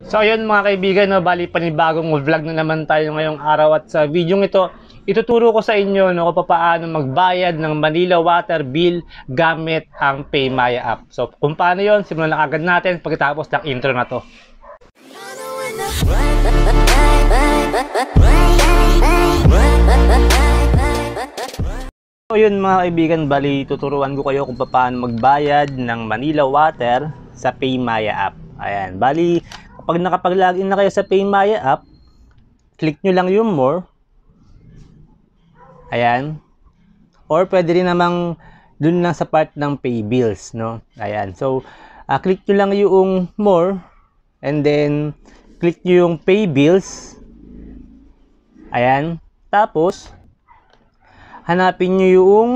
So ayun mga kaibigan, no, bali panibagong vlog na naman tayo ngayong araw at sa video ito, ituturo ko sa inyo no, kung paano magbayad ng Manila Water Bill gamit ang Paymaya app. So kung paano yon simulan na agad natin pagkatapos ng intro na to. So yun mga kaibigan, bali tuturuan ko kayo kung paano magbayad ng Manila Water sa Paymaya app. Ayan, bali Kapag nakapag-login na kayo sa PayMaya app, click nyo lang yung more. Ayan. Or pwede rin namang dun lang sa part ng pay bills, no? Ayan. So, uh, click nyo lang yung more and then click nyo yung pay bills. Ayan. Tapos, hanapin nyo yung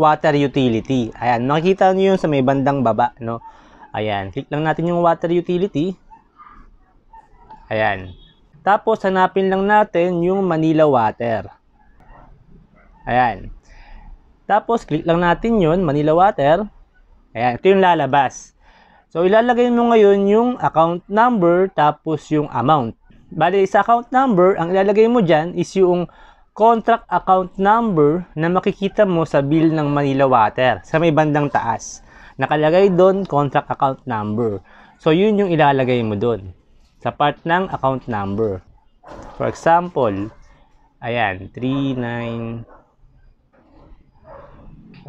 water utility. Ayan, makikita nyo yun sa may bandang baba, no? Ayan, click lang natin yung water utility. Ayan. Tapos hanapin lang natin yung Manila Water. Ayan. Tapos click lang natin yun, Manila Water. Ayan, ito yung lalabas. So ilalagay mo ngayon yung account number tapos yung amount. Bali sa account number, ang ilalagay mo dyan is yung contract account number na makikita mo sa bill ng Manila Water sa may bandang taas. Nakalagay doon contract account number. So yun yung ilalagay mo doon sa part ng account number. For example, ayan, 39584.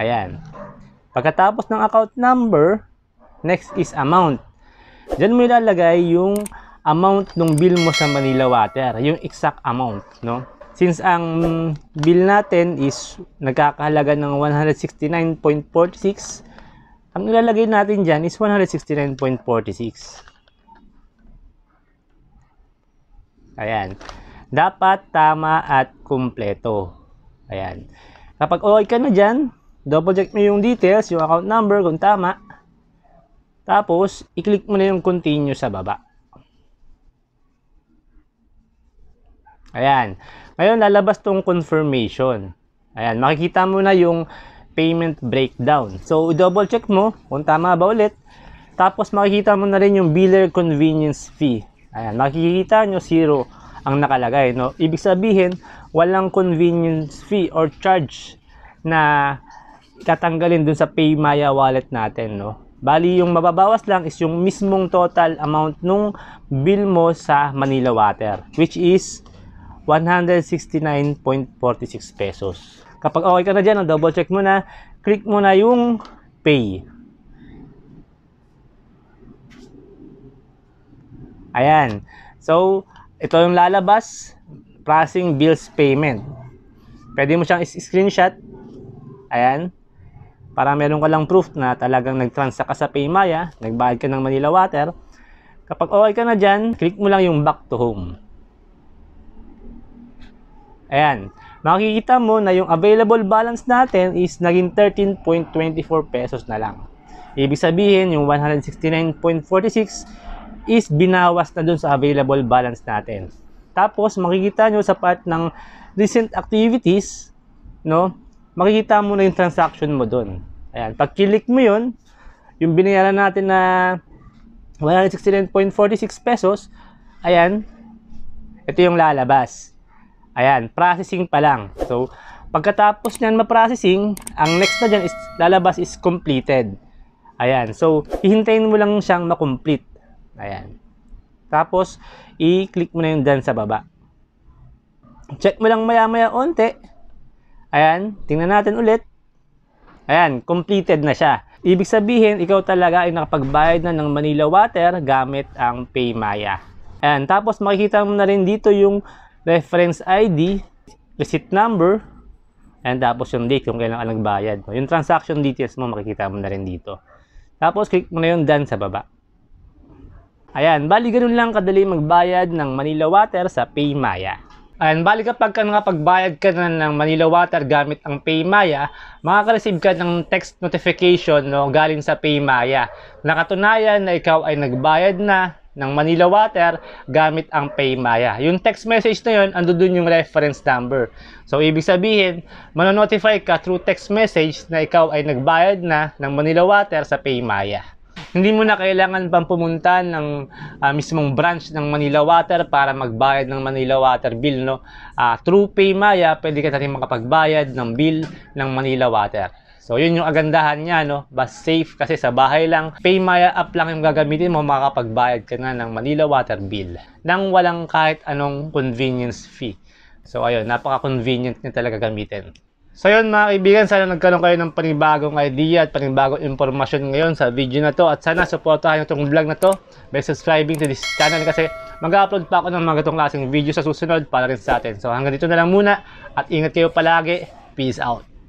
Ayan. Pagkatapos ng account number, next is amount. Diyan mo ilalagay yung amount ng bill mo sa Manila Water, yung exact amount, no? Since ang bill natin is nagkakahalaga ng 169.46 ang ilalagay natin dyan is 169.46. Ayan. Dapat tama at kumpleto. Ayan. Kapag okay ka na dyan, double check mo yung details, yung account number kung tama. Tapos, i-click mo na yung continue sa baba. Ayan. Ngayon, lalabas tong confirmation. Ayan, makikita mo na yung payment breakdown. So, double check mo kung tama ba ulit. Tapos, makikita mo na rin yung biller convenience fee. Ayan, makikita nyo, zero ang nakalagay. No? Ibig sabihin, walang convenience fee or charge na tatanggalin dun sa Paymaya wallet natin. No? Bali, yung mababawas lang is yung mismong total amount nung bill mo sa Manila Water, which is 169.46 pesos. Kapag okay ka na dyan, double check mo na, click mo na yung pay. Ayan. So, ito yung lalabas, processing bills payment. Pwede mo siyang screenshot. Ayan. Para meron ka lang proof na talagang nag-transact ka sa Paymaya, nagbayad ka ng Manila Water. Kapag okay ka na dyan, click mo lang yung back to home. Ayan makikita mo na yung available balance natin is naging 13.24 pesos na lang. Ibig sabihin, yung 169.46 is binawas na dun sa available balance natin. Tapos, makikita nyo sa part ng recent activities, no? makikita mo na yung transaction mo dun. Ayan, pag click mo yun, yung binayaran natin na 169.46 pesos, ayan, ito yung lalabas. Ayan, processing pa lang. So, pagkatapos niyan ma-processing, ang next na dyan is lalabas is completed. Ayan, so hihintayin mo lang siyang ma-complete. Ayan. Tapos, i-click mo na yung dyan sa baba. Check mo lang maya-maya onte. Ayan, tingnan natin ulit. Ayan, completed na siya. Ibig sabihin, ikaw talaga ay nakapagbayad na ng Manila Water gamit ang PayMaya. Ayan, tapos makikita mo na rin dito yung reference ID, receipt number, and tapos yung date kung kailan ka nagbayad. Yung transaction details mo makikita mo na rin dito. Tapos click mo na yung done sa baba. Ayan, bali ganun lang kadali magbayad ng Manila Water sa Paymaya. Ayan, bali kapag ka nakapagbayad ka na ng Manila Water gamit ang Paymaya, makaka-receive ka ng text notification no, galing sa Paymaya. Nakatunayan na ikaw ay nagbayad na ng Manila Water gamit ang PayMaya. Yung text message na yun, ando dun yung reference number. So, ibig sabihin, manonotify ka through text message na ikaw ay nagbayad na ng Manila Water sa PayMaya. Hindi mo na kailangan pang pumunta ng uh, mismong branch ng Manila Water para magbayad ng Manila Water bill. No? Uh, through PayMaya, pwede ka na rin makapagbayad ng bill ng Manila Water. So, yun yung agandahan niya, no? But safe kasi sa bahay lang. PayMaya app lang yung gagamitin mo, makapagbayad ka na ng Manila Water Bill nang walang kahit anong convenience fee. So, ayun, napaka-convenient niya talaga gamitin. So, yun mga kaibigan, sana nagkaroon kayo ng panibagong idea at panibagong impormasyon ngayon sa video na to. At sana supportahan nyo itong vlog na to by subscribing to this channel kasi mag-upload pa ako ng mga itong klaseng video sa susunod para rin sa atin. So, hanggang dito na lang muna at ingat kayo palagi. Peace out!